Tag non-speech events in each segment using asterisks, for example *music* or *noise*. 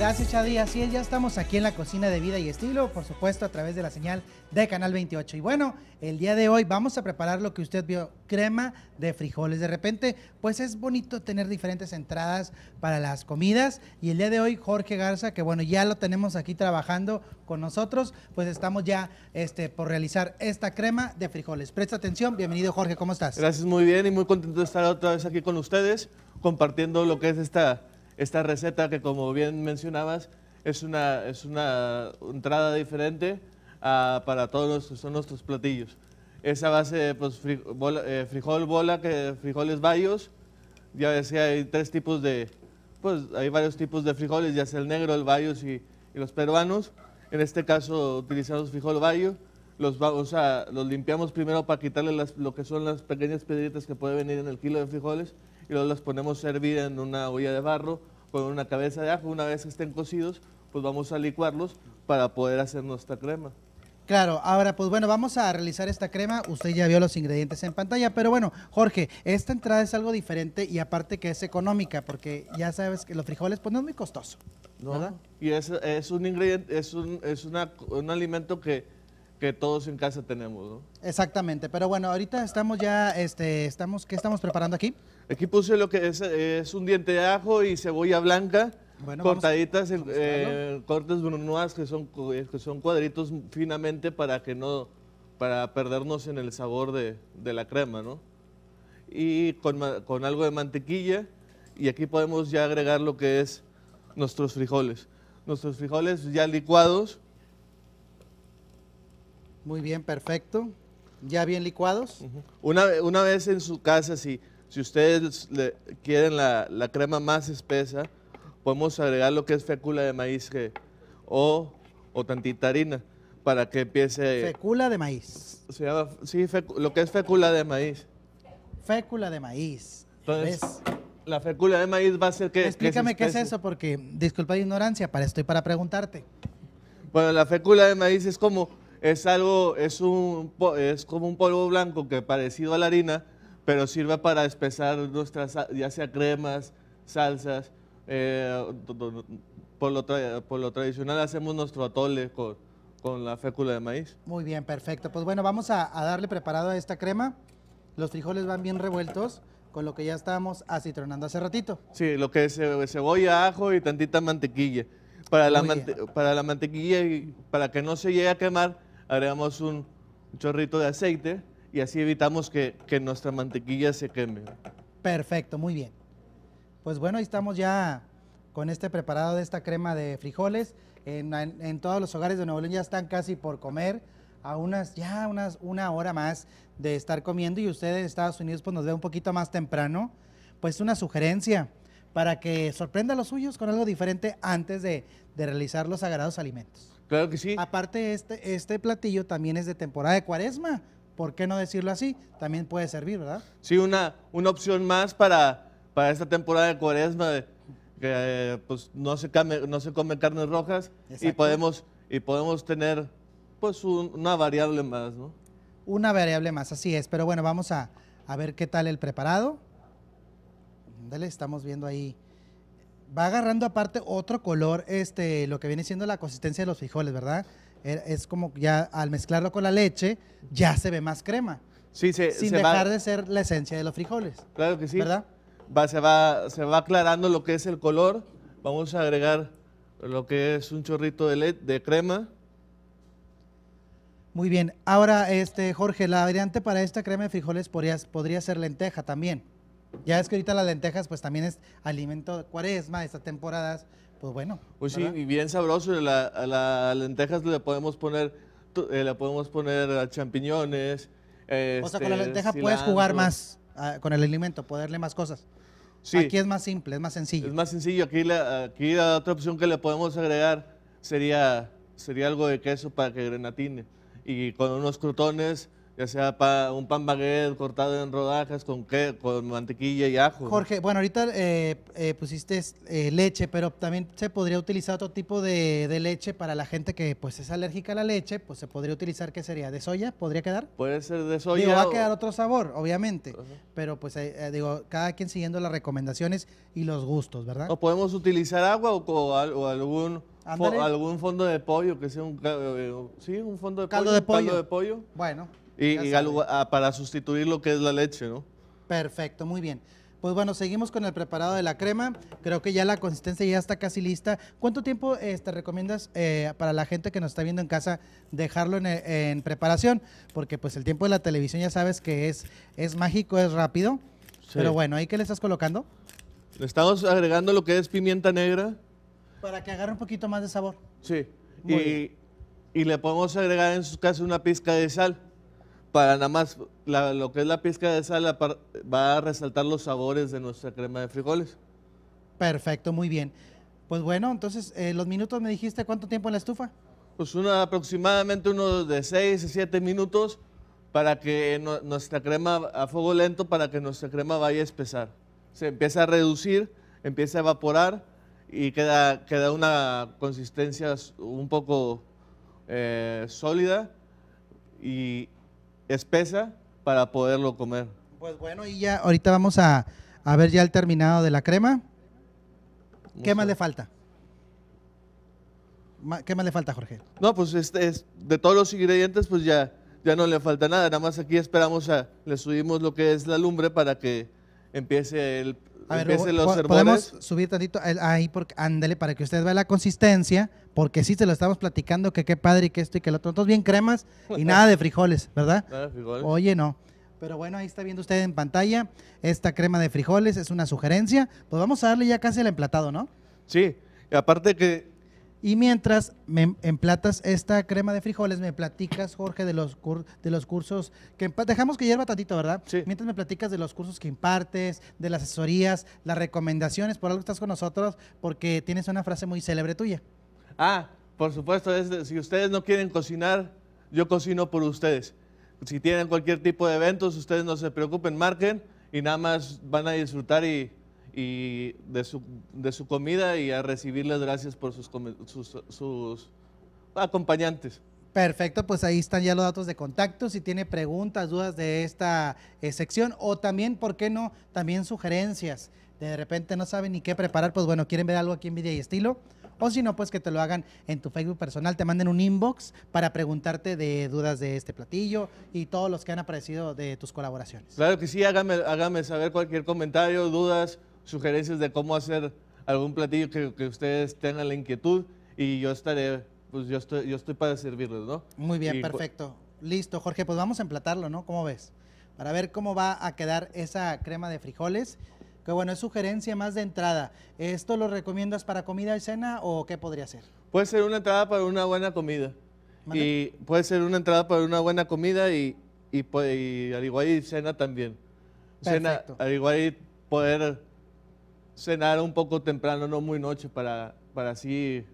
Gracias, Chadi. Así es, ya estamos aquí en la cocina de vida y estilo, por supuesto, a través de la señal de Canal 28. Y bueno, el día de hoy vamos a preparar lo que usted vio, crema de frijoles. De repente, pues es bonito tener diferentes entradas para las comidas. Y el día de hoy, Jorge Garza, que bueno, ya lo tenemos aquí trabajando con nosotros, pues estamos ya este, por realizar esta crema de frijoles. Presta atención, bienvenido Jorge, ¿cómo estás? Gracias, muy bien y muy contento de estar otra vez aquí con ustedes, compartiendo lo que es esta esta receta que como bien mencionabas es una, es una entrada diferente ah, para todos los, son nuestros platillos. Esa base, pues eh, frijol, bola, que, frijoles bayos, ya decía, hay tres tipos de, pues hay varios tipos de frijoles, ya sea el negro, el bayos y, los peruanos. En este caso utilizamos frijol bayo, los, los limpiamos primero para quitarle lo que son las pequeñas piedritas que pueden venir en el kilo de frijoles y luego las ponemos a hervir en una olla de barro con una cabeza de ajo. Una vez que estén cocidos, pues vamos a licuarlos para poder hacer nuestra crema. Claro, ahora pues bueno, vamos a realizar esta crema, usted ya vio los ingredientes en pantalla, pero bueno, Jorge, esta entrada es algo diferente y aparte que es económica, porque ya sabes que los frijoles pues no es muy costoso, Y es, un ingrediente, es, un, es un alimento que que todos en casa tenemos, ¿no? Exactamente, pero bueno, ahorita estamos ya, este, estamos, ¿qué estamos preparando aquí? Aquí puse lo que es, un diente de ajo y cebolla blanca. cortaditas en eh, cortes brunoas que son, eh, que son cuadritos finamente para que no para perdernos en el sabor de, la crema, ¿no? Y con, algo de mantequilla y aquí podemos ya agregar lo que es nuestros frijoles. Nuestros frijoles ya licuados. Muy bien, perfecto. Ya bien licuados. una, una vez en su casa, Sí, si ustedes le quieren la, crema más espesa, podemos agregar lo que es fécula de maíz o, o tantita harina para que empiece... Fécula de maíz. sí, lo que es fécula de maíz. Fécula de maíz. Entonces, la fécula de maíz va a ser que... Explícame qué es eso, porque disculpa la ignorancia, para estoy para preguntarte. Bueno, la fécula de maíz es como, es algo, es, un, es como un polvo blanco que parecido a la harina, pero sirve para espesar nuestras, ya sea cremas, salsas. Eh, por, lo por lo tradicional hacemos nuestro atole con, con la fécula de maíz. Muy bien, perfecto. Pues bueno, vamos a, darle preparado a esta crema. Los frijoles van bien revueltos con lo que ya estábamos acitronando hace ratito. Sí, lo que es eh, cebolla, ajo y tantita mantequilla. Para la, para la mantequilla, y para que no se llegue a quemar, agregamos un chorrito de aceite y así evitamos que, nuestra mantequilla se queme. Perfecto, muy bien. Pues bueno, ahí estamos ya con este preparado de esta crema de frijoles. En, todos los hogares de Nuevo León ya están casi por comer a unas ya unas una hora más de estar comiendo y ustedes en Estados Unidos pues nos ve un poquito más temprano, pues una sugerencia para que sorprenda a los suyos con algo diferente antes de, realizar los sagrados alimentos. Claro que sí. Aparte este este platillo también es de temporada de Cuaresma, ¿por qué no decirlo así? También puede servir, ¿verdad? Sí, una, una opción más para, para esta temporada de cuaresma, de, que eh, pues, no, se come, no se come carnes rojas y podemos, y podemos tener pues una variable más, ¿no? Una variable más, así es. Pero bueno, vamos a, a ver qué tal el preparado. Dale, estamos viendo ahí. Va agarrando aparte otro color, este, lo que viene siendo la consistencia de los frijoles, ¿verdad? Eh, es como ya al mezclarlo con la leche, ya se ve más crema. Sí, se, sin dejar de ser la esencia de los frijoles. Claro que sí. ¿Verdad? Va, se, va, se va aclarando lo que es el color. Vamos a agregar lo que es un chorrito de, de crema. Muy bien. Ahora, este, Jorge, la variante para esta crema de frijoles podría, podría ser lenteja también. Ya es que ahorita las lentejas, pues también es alimento de cuaresma, estas temporadas, pues bueno. pues sí, y bien sabroso. La, a las lentejas le podemos poner, eh, podemos poner eh, champiñones. o sea, con la este, lenteja puedes jugar más ah, con el alimento, poderle más cosas. Sí. Aquí es más simple, es más sencillo. Es más sencillo. Aquí la, aquí otra opción que le podemos agregar sería, sería algo de queso para que grenatine. Y con unos crutones ya sea pa, un pan baguette cortado en rodajas con, qué, con mantequilla y ajo. Jorge, bueno, ahorita eh, eh, pusiste eh, leche, pero también se podría utilizar otro tipo de, leche para la gente que pues es alérgica a la leche, pues se podría utilizar, ¿qué sería? ¿De soya? ¿Podría quedar? Puede ser de soya. Y va a quedar otro sabor, obviamente, pero pues digo, cada quien siguiendo las recomendaciones y los gustos, ¿verdad? O podemos utilizar agua o, o, algún... algún fondo de pollo, que sea un, sí, un fondo de de pollo. Caldo de pollo. Bueno. Y, ah, para sustituir lo que es la leche, ¿no? Perfecto, muy bien. Pues bueno, seguimos con el preparado de la crema. Creo que ya la consistencia ya está casi lista. ¿Cuánto tiempo te este, recomiendas eh, para la gente que nos está viendo en casa dejarlo en, preparación? Porque pues el tiempo de la televisión ya sabes que es, es mágico, es rápido. Pero bueno, ¿ahí qué le estás colocando? Le estamos agregando lo que es pimienta negra. Para que agarre un poquito más de sabor. Sí. y, y le podemos agregar en su caso una pizca de sal para nada más lo que es la pizca de sal va a resaltar los sabores de nuestra crema de frijoles. Perfecto, muy bien. Pues bueno, entonces, eh, los minutos me dijiste, ¿cuánto tiempo en la estufa? Pues una, aproximadamente unos de 6 a 7 minutos para que nuestra crema, a fuego lento, para que nuestra crema vaya a espesar. Se empieza a reducir, empieza a evaporar y queda, queda una consistencia un poco eh, sólida y, espesa para poderlo comer. Pues bueno, y ya ahorita vamos a, ver ya el terminado de la crema. ¿Qué más le falta? ¿Qué más le falta, Jorge? No, pues este de todos los ingredientes, pues ya, ya no le falta nada. Nada más aquí esperamos, a, le subimos lo que es la lumbre para que empiece el, a ver, podemos subir tantito ahí, porque ándale, para que usted vea la consistencia, porque sí se lo estamos platicando, que qué padre y que esto y que lo otro. Todos bien cremas y *laughs* nada de frijoles, ¿verdad? Nada de frijoles. Oye, no. Pero bueno, ahí está viendo usted en pantalla esta crema de frijoles, es una sugerencia. Pues vamos a darle ya casi el emplatado, ¿no? Sí, y aparte que y mientras me emplatas esta crema de frijoles, me platicas, Jorge, de los, de los cursos que dejamos que hierva tantito, ¿verdad? Sí. Mientras me platicas de los cursos que impartes, de las asesorías, las recomendaciones, por algo estás con nosotros, porque tienes una frase muy célebre tuya. Ah, por supuesto, es si ustedes no quieren cocinar, yo cocino por ustedes. Si tienen cualquier tipo de eventos, ustedes no se preocupen, marquen y nada más van a disfrutar y y de su, de su comida y a recibir gracias por sus, sus, acompañantes. Perfecto, pues ahí están ya los datos de contacto. Si tiene preguntas, dudas de esta eh, sección o también, ¿por qué no? También sugerencias. De repente no saben ni qué preparar, pues bueno, quieren ver algo aquí en Vida y Estilo. O si no, pues que te lo hagan en tu Facebook personal, te manden un inbox para preguntarte de dudas de este platillo y todos los que han aparecido de tus colaboraciones. Claro que sí, hágame, hágame saber cualquier comentario, dudas, sugerencias de cómo hacer algún platillo que, ustedes tengan la inquietud y yo estaré, pues yo estoy, yo estoy para servirles, ¿no? Muy bien, perfecto. Listo, Jorge, pues vamos a emplatarlo, ¿no? ¿Cómo ves? Para ver cómo va a quedar esa crema de frijoles. Que bueno, es sugerencia más de entrada. ¿Esto lo recomiendas para comida y cena o qué podría ser? Puede ser una entrada para una buena comida. Y puede ser una entrada para una buena comida y, y, pues, al igual y cena también. Cena, al igual y poder cenar un poco temprano, no muy noche, para, para así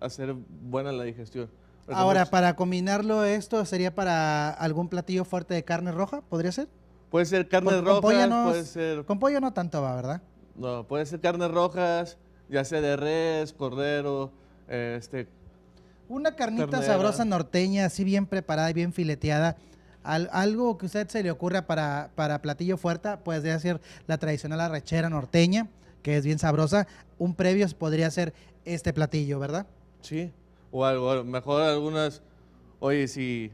hacer buena la digestión. Ahora, para combinarlo esto, ¿sería para algún platillo fuerte de carne roja? ¿Podría ser? Puede ser carne roja, puede ser... Con pollo no tanto va, ¿verdad? No, puede ser carnes rojas, ya sea de res, cordero, este... Una carnita sabrosa norteña, así bien preparada y bien fileteada. Al, algo que a usted se le ocurra para, para platillo fuerte, puede ser la tradicional arrechera norteña que es bien sabrosa, un previo podría ser este platillo, ¿verdad? Sí, o algo, mejor algunas, oye, si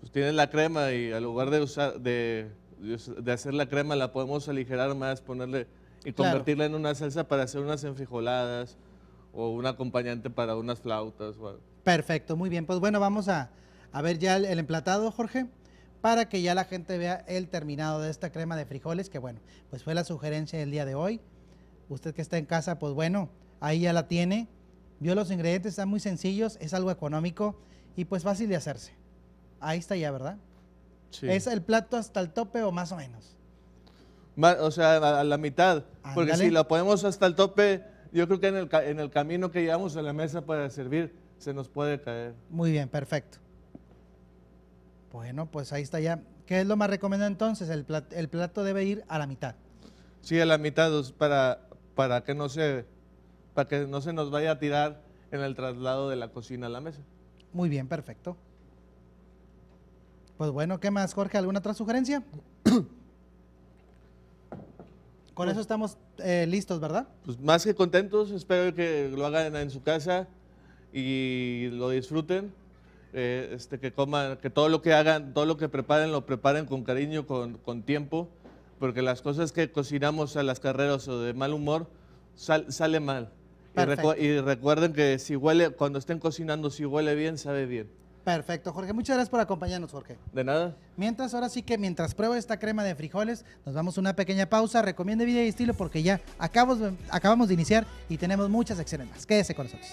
pues, tienes la crema y al lugar de, usar, de, hacer la crema la podemos aligerar más, ponerle y convertirla en una salsa para hacer unas enfrijoladas o un acompañante para unas flautas. Perfecto, muy bien. Pues bueno, vamos a, ver ya el, emplatado, Jorge, para que ya la gente vea el terminado de esta crema de frijoles, que bueno, pues fue la sugerencia del día de hoy. Usted que está en casa, pues bueno, ahí ya la tiene. Vio los ingredientes, están muy sencillos, es algo económico y pues fácil de hacerse. Ahí está ya, ¿verdad? Sí. Es el plato hasta el tope o más o menos. O sea, a la mitad. Porque si la ponemos hasta el tope, yo creo que en el, en el camino que llevamos a la mesa para servir, se nos puede caer. Muy bien, perfecto. Bueno, pues ahí está ya. ¿Qué es lo más recomendado entonces? El plato, el plato debe ir a la mitad. Sí, a la mitad, para para que no se, para que no se nos vaya a tirar en el traslado de la cocina a la mesa. Muy bien, perfecto. Pues bueno, ¿qué más, Jorge? ¿Alguna otra sugerencia? *coughs* Con eso estamos eh, listos, ¿verdad? Pues más que contentos, espero que lo hagan en su casa y lo disfruten. Eh, este, que coman, que todo lo que hagan, todo lo que preparen, lo preparen con cariño, con, con tiempo porque las cosas que cocinamos a las carreras o de mal humor sale mal. Y, recuerden que si huele, cuando estén cocinando, si huele bien, sabe bien. Perfecto, Jorge. Muchas gracias por acompañarnos, Jorge. De nada. Mientras, ahora sí que mientras pruebo esta crema de frijoles, nos vamos a una pequeña pausa. Recomiende vídeo y estilo porque ya acabamos, acabamos de iniciar y tenemos muchas secciones más. Quédese con nosotros.